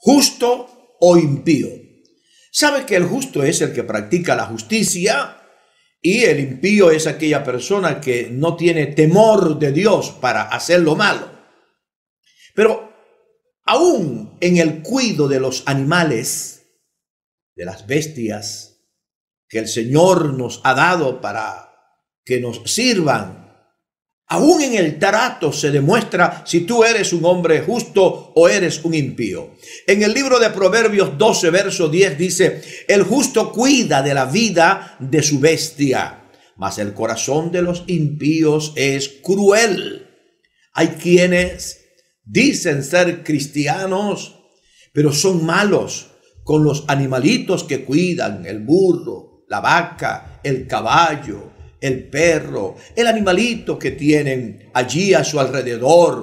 justo o impío. Sabe que el justo es el que practica la justicia y el impío es aquella persona que no tiene temor de Dios para hacer lo malo. Pero aún en el cuido de los animales, de las bestias que el Señor nos ha dado para que nos sirvan Aún en el trato se demuestra si tú eres un hombre justo o eres un impío. En el libro de Proverbios 12, verso 10 dice, el justo cuida de la vida de su bestia, mas el corazón de los impíos es cruel. Hay quienes dicen ser cristianos, pero son malos con los animalitos que cuidan, el burro, la vaca, el caballo, el perro, el animalito que tienen allí a su alrededor,